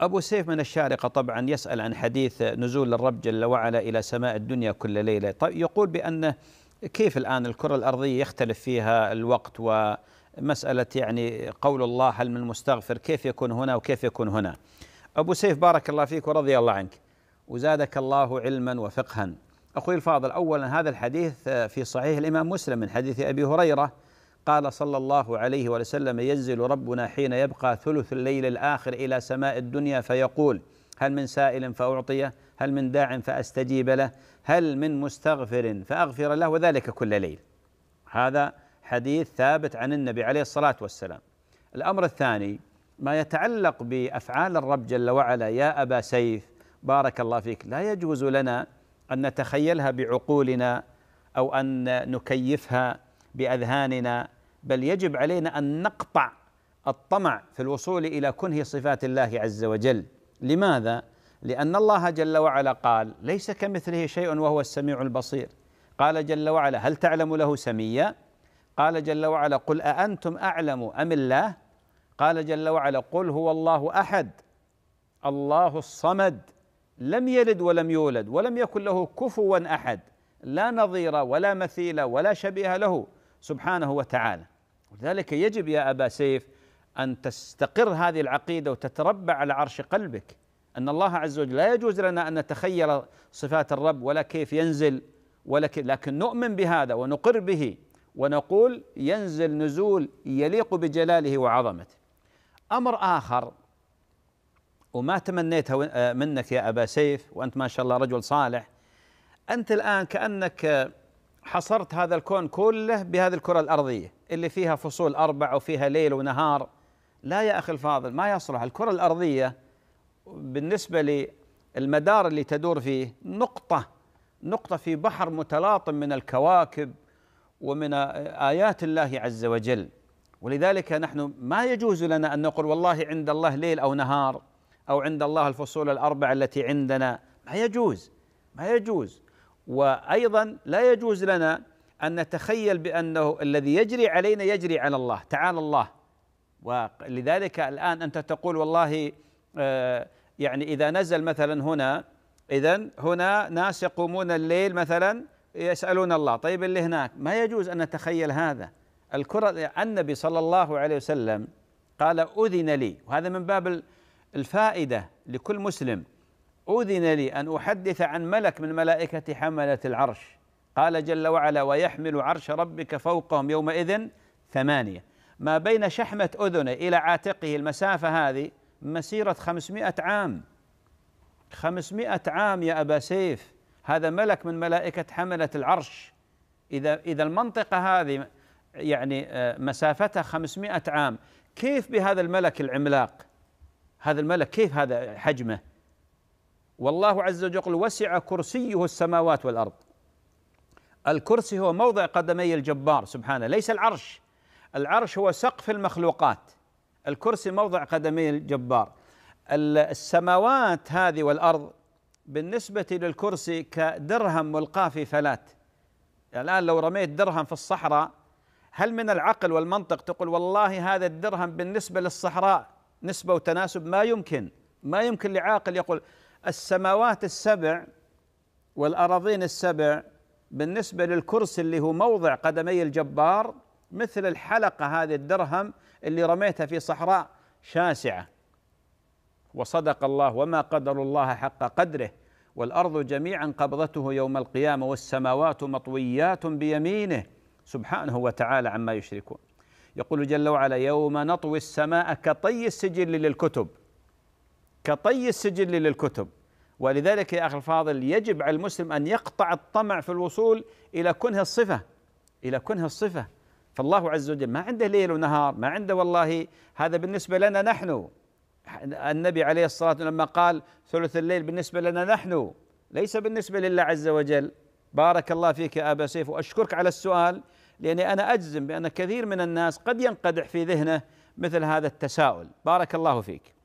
أبو سيف من الشارقة طبعا يسأل عن حديث نزول الرب جل وعلا إلى سماء الدنيا كل ليلة طيب يقول بأن كيف الآن الكرة الأرضية يختلف فيها الوقت ومسألة يعني قول الله هل من مستغفر كيف يكون هنا وكيف يكون هنا أبو سيف بارك الله فيك ورضي الله عنك وزادك الله علما وفقها أخوي الفاضل أولا هذا الحديث في صحيح الإمام مسلم من حديث أبي هريرة قال صلى الله عليه وسلم ينزل ربنا حين يبقى ثلث الليل الآخر إلى سماء الدنيا فيقول هل من سائل فأعطيه هل من داع فأستجيب له هل من مستغفر فأغفر له وذلك كل ليل هذا حديث ثابت عن النبي عليه الصلاة والسلام الأمر الثاني ما يتعلق بأفعال الرب جل وعلا يا أبا سيف بارك الله فيك لا يجوز لنا أن نتخيلها بعقولنا أو أن نكيفها بأذهاننا بل يجب علينا ان نقطع الطمع في الوصول الى كنه صفات الله عز وجل لماذا لان الله جل وعلا قال ليس كمثله شيء وهو السميع البصير قال جل وعلا هل تعلم له سميا قال جل وعلا قل اانتم اعلم ام الله قال جل وعلا قل هو الله احد الله الصمد لم يلد ولم يولد ولم يكن له كفوا احد لا نظير ولا مثيل ولا شبيه له سبحانه وتعالى ولذلك يجب يا أبا سيف أن تستقر هذه العقيدة وتتربع على عرش قلبك أن الله عز وجل لا يجوز لنا أن نتخيل صفات الرب ولا كيف ينزل ولكن لكن نؤمن بهذا ونقر به ونقول ينزل نزول يليق بجلاله وعظمته امر اخر وما تمنيته آه، منك يا ابا سيف وانت ما شاء الله رجل صالح انت الان كانك حصرت هذا الكون كله بهذه الكرة الأرضية اللي فيها فصول أربع وفيها ليل ونهار لا يا أخي الفاضل ما يصلح الكرة الأرضية بالنسبة للمدار اللي تدور فيه نقطة نقطة في بحر متلاطم من الكواكب ومن آيات الله عز وجل ولذلك نحن ما يجوز لنا أن نقول والله عند الله ليل أو نهار أو عند الله الفصول الأربع التي عندنا ما يجوز ما يجوز وايضا لا يجوز لنا ان نتخيل بانه الذي يجري علينا يجري على الله تعالى الله ولذلك الان انت تقول والله آه، يعني اذا نزل مثلا هنا اذا هنا ناس يقومون الليل مثلا يسالون الله طيب اللي هناك ما يجوز ان نتخيل هذا الكرة النبي صلى الله عليه وسلم قال أذن لي وهذا من باب الفائدة لكل مسلم أذن لي أن أحدث عن ملك من ملائكة حملة العرش قال جل وعلا ويحمل عرش ربك فوقهم يومئذ ثمانية ما بين شحمة أذنه إلى عاتقه المسافة هذه مسيرة خمسمائة عام خمسمائة عام يا أبا سيف هذا ملك من ملائكة حملة العرش إذا إذا المنطقة هذه يعني آه، مسافتها خمسمائة عام كيف بهذا الملك العملاق هذا الملك كيف هذا حجمه والله عز وجل وسع كرسيه السماوات والارض الكرسي هو موضع قدمي الجبار سبحانه ليس العرش العرش هو سقف المخلوقات الكرسي موضع قدمي الجبار السماوات هذه والارض بالنسبه للكرسي كدرهم ملقاه في فلات يعني الان لو رميت درهم في الصحراء هل من العقل والمنطق تقول والله هذا الدرهم بالنسبه للصحراء نسبه وتناسب ما يمكن ما يمكن لعاقل يقول السماوات السبع والأراضين السبع بالنسبة للكرسي اللي هو موضع قدمي الجبار مثل الحلقة هذه الدرهم اللي رميتها في صحراء شاسعة وصدق الله وما قدر الله حق قدره والأرض جميعا قبضته يوم القيامة والسماوات مطويات بيمينه سبحانه وتعالى عما يشركون يقول جل وعلا يوم نطوي السماء كطي السجل للكتب كطي السجل للكتب ولذلك يا أخي الفاضل يجب على المسلم أن يقطع الطمع في الوصول إلى كنه الصفة إلى كنه الصفة فالله عز وجل ما عنده ليل ونهار ما عنده والله هذا بالنسبة لنا نحن النبي عليه الصلاة والسلام لما قال ثلث الليل بالنسبة لنا نحن ليس بالنسبة لله عز وجل بارك الله فيك يا أبا سيف وأشكرك على السؤال لأني أنا أجزم بأن كثير من الناس قد ينقدح في ذهنه مثل هذا التساؤل بارك الله فيك